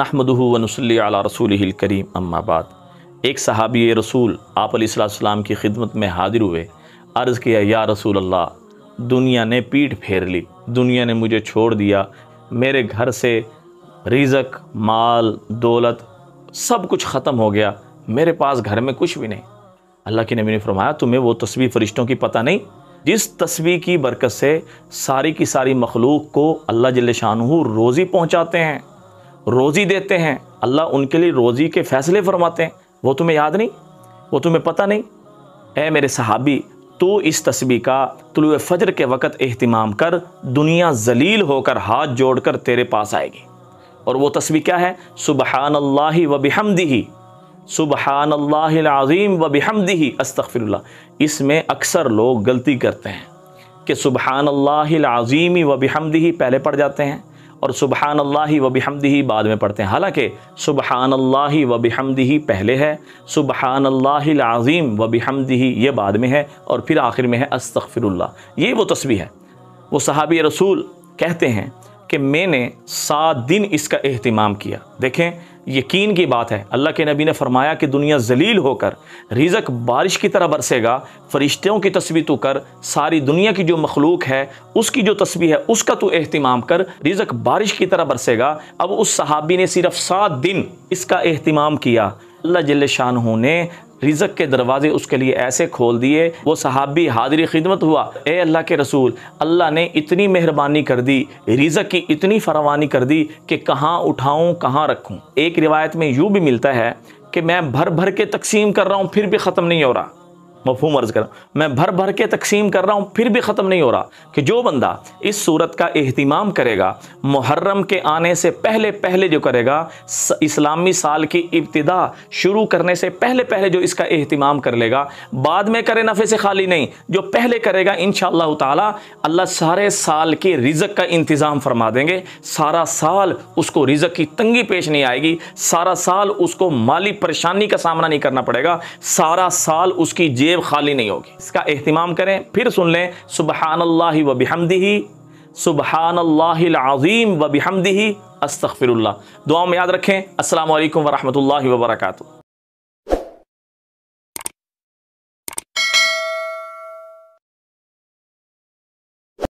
नहमदूनसली रसूल करीम अम्माबाद एक सहाबी रसूल आप की खिदमत में हाजिर हुए अर्ज़ किया या रसूल अल्लाह दुनिया ने पीठ फेर ली दुनिया ने मुझे छोड़ दिया मेरे घर से रिजक माल दौलत सब कुछ ख़त्म हो गया मेरे पास घर में कुछ भी नहीं अल्लाह के नबी ने फरमाया तुम्हें वो तस्वीर फरिश्तों की पता नहीं जिस तस्वीर की बरकत से सारी की सारी मखलूक को अल्लाह जल्ल शाह रोज़ी पहुँचाते हैं रोज़ी देते हैं अल्लाह उनके लिए रोज़ी के फ़ैसले फरमाते हैं वो तुम्हें याद नहीं वो तुम्हें पता नहीं ऐ मेरे सहाबी तो इस तस्बी का तुल फ़जर के वक़्त अहतमाम कर दुनिया जलील होकर हाथ जोड़ कर तेरे पास आएगी और वो तस्वीर क्या है सुबहान अल्लाह वबहमदी सुबहान अल्लाज़ीम वबहमदी अस्तफ़िरल्ला इसमें अक्सर लोग गलती करते हैं कि सुबहान अल्लाज़ीम ही पहले पढ़ जाते हैं और सुबहान अल्लाह व बिहमदी बाद में पढ़ते हैं हालांकि सुबहान अल्लाह व बिहमदी पहले है सुबहान अल्लाज़ीम व बिहमदी ये बाद में है और फिर आखिर में है अस्तफ़िरल्ला ये वो तस्वीर है वो सहाबी रसूल कहते हैं कि मैंने सात दिन इसका अहतमाम किया देखें यकीन की बात है अल्लाह के नबी ने फरमाया कि दुनिया जलील होकर रिजक बारिश की तरह बरसेगा फरिश्तों की तस्वीर तो कर सारी दुनिया की जो मखलूक है उसकी जो तस्वीर है उसका तो अहतमाम कर रिजक बारिश की तरह बरसेगा अब उस सहाबी ने सिर्फ सात दिन इसका अहतमाम किया अल्लाह जल्ल शाह ने रिजक के दरवाजे उसके लिए ऐसे खोल दिए वो सहाबी हाजरी खिदमत हुआ ए अल्लाह के रसूल अल्लाह ने इतनी मेहरबानी कर दी रिजक की इतनी फरवानी कर दी कि कहाँ उठाऊँ कहाँ रखूँ एक रिवायत में यूँ भी मिलता है कि मैं भर भर के तकसीम कर रहा हूँ फिर भी ख़त्म नहीं हो रहा मफहूम अर्ज़ कर मैं भर भर के तकसीम कर रहा हूँ फिर भी ख़त्म नहीं हो रहा कि जो बंदा इस सूरत का अहतमाम करेगा मुहर्रम के आने से पहले पहले जो करेगा इस्लामी साल की इब्तदा शुरू करने से पहले पहले जो इसका अहतमाम कर लेगा बाद में करे नफ़े से खाली नहीं जो पहले करेगा इन शाह अल्लाह सारे साल के रिजक का इंतज़ाम फरमा देंगे सारा साल उसको रिजक की तंगी पेश नहीं आएगी सारा साल उसको माली परेशानी का सामना नहीं करना पड़ेगा सारा साल उसकी जेब जेब खाली नहीं होगी इसका अहतमाम करें फिर सुन लें सुबहान अल्लाह व बिहमदी सुबहान अल्लाज़ीम व बिहमदी अस्तफ़िर दुआ में याद रखें असल वरहमल वर्का